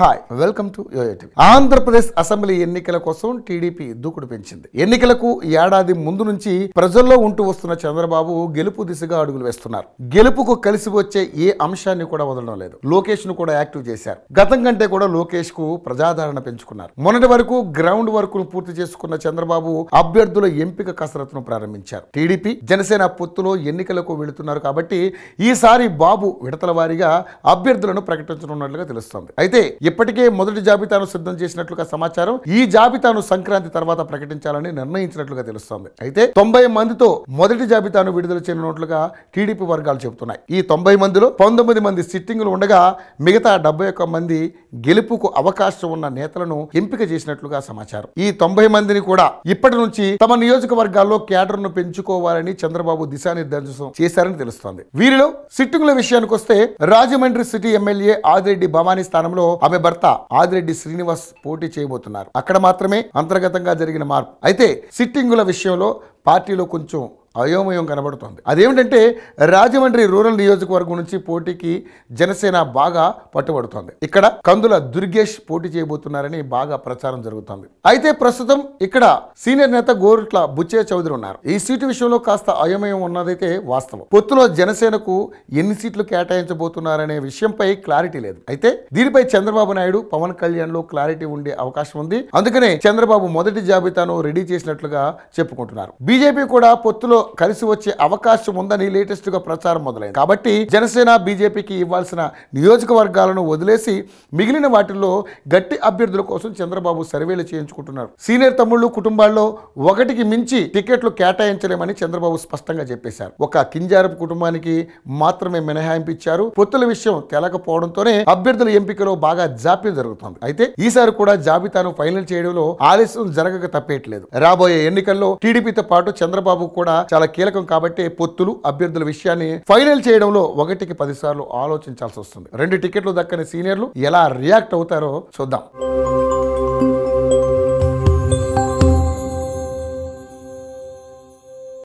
hi welcome to యోయోటివి Andhra Pradesh assembly ఎన్నికల కోసం TDP దూకుడు పెంచింది ఎన్నికలకు ఏడాది ముందు నుంచి ప్రజల్లో ఉంటూ వస్తున్న చంద్రబాబు గెలుపు దిశగా అడుగులు వేస్తున్నారు గెలుపుకు కలిసి వచ్చే ఏ అంశాన్ని కూడా వదలడం లేదు లోకేష్ ను కూడా యాక్టివ్ చేశారు గతం కంటే కూడా లోకేష్ కు ప్రజాదరణ పెంచుకున్నారు మొన్నటి వరకు గ్రౌండ్ వర్క్ ను పూర్తి చేసుకున్న చంద్రబాబు అభ్యర్థుల ఎంపిక కసరత్తును ప్రారంభించారు టీడీపీ జనసేన పొత్తులో ఎన్నికలకు వెళుతున్నారు కాబట్టి ఈసారి బాబు విడతల వారీగా అభ్యర్థులను ప్రకటించనున్నట్లుగా తెలుస్తోంది అయితే ఇప్పటికే మొదటి జాబితాను సిద్ధం చేసినట్లుగా సమాచారం ఈ జాబితాను సంక్రాంతి తర్వాత ప్రకటించాలని నిర్ణయించినట్లుగా తెలుస్తోంది అయితే తొంభై మందితో మొదటి జాబితాను విడుదల చేయనున్నట్లుగా టీడీపీ వర్గాలు చెబుతున్నాయి ఈ తొంభై మందిలో పంతొమ్మిది మంది సిట్టింగులు ఉండగా మిగతా డెబ్బై ఒక్క మంది గెలుపుకు అవకాశం ఉన్న నేతలను ఎంపిక చేసినట్లుగా సమాచారం ఈ తొంభై మందిని కూడా ఇప్పటి నుంచి తమ నియోజకవర్గాల్లో క్యాడర్ను పెంచుకోవాలని చంద్రబాబు దిశానిర్దేశం చేశారని తెలుస్తోంది వీరిలో సిట్టింగుల విషయానికి వస్తే రాజమండ్రి సిటీ ఎమ్మెల్యే ఆదిరెడ్డి భవానీ స్థానంలో ఆమె ఆమె భర్త ఆదిరెడ్డి శ్రీనివాస్ పోటీ చేయబోతున్నారు అక్కడ మాత్రమే అంతర్గతంగా జరిగిన మార్పు అయితే సిట్టింగుల విషయంలో పార్టీలో కొంచెం అయోమయం కనబడుతోంది అదేమిటంటే రాజమండ్రి రూరల్ నియోజకవర్గం నుంచి పోటీకి జనసేన బాగా పట్టుబడుతోంది ఇక్కడ కందుల దుర్గేష్ పోటీ చేయబోతున్నారని బాగా ప్రచారం జరుగుతోంది అయితే ప్రస్తుతం ఇక్కడ సీనియర్ నేత గోరుట్ల బుచ్చే చౌదరి ఉన్నారు ఈ సీటు విషయంలో కాస్త అయోమయం ఉన్నదైతే వాస్తవం పొత్తులో జనసేనకు ఎన్ని సీట్లు కేటాయించబోతున్నారనే విషయంపై క్లారిటీ లేదు అయితే దీనిపై చంద్రబాబు నాయుడు పవన్ కళ్యాణ్ లో క్లారిటీ ఉండే అవకాశం ఉంది అందుకనే చంద్రబాబు మొదటి జాబితాను రెడీ చేసినట్లుగా చెప్పుకుంటున్నారు బీజేపీ కూడా పొత్తులో కలిసి వచ్చే అవకాశం ఉందని లేటెస్ట్ గా ప్రచారం మొదలైంది కాబట్టి జనసేన బీజేపీకి ఇవ్వాల్సిన నియోజకవర్గాలను వదిలేసి మిగిలిన వాటిల్లో గట్టి అభ్యర్థుల కోసం చంద్రబాబు సర్వేలు చేయించుకుంటున్నారు సీనియర్ తమ్ముళ్ళు కుటుంబాల్లో ఒకటికి మించి టికెట్లు కేటాయించలేమని చంద్రబాబు స్పష్టంగా చెప్పేశారు ఒక కింజారం కుటుంబానికి మాత్రమే మినహాయింపు ఇచ్చారు పొత్తుల విషయం తేలకపోవడంతోనే అభ్యర్థుల ఎంపికలో బాగా జాప్యం జరుగుతోంది అయితే ఈసారి కూడా జాబితాను ఫైనల్ చేయడంలో ఆలస్యం జరగక తప్పేయట్లేదు రాబోయే ఎన్నికల్లో టీడీపీతో పాటు చంద్రబాబు కూడా చాలా కీలకం కాబట్టి పొత్తులు అభ్యర్థుల విషయాన్ని ఫైనల్ చేయడంలో ఒకటికి పదిసార్లు ఆలోచించాల్సి వస్తుంది రెండు టికెట్లు దక్కని సీనియర్లు ఎలా రియాక్ట్ అవుతారో చూద్దాం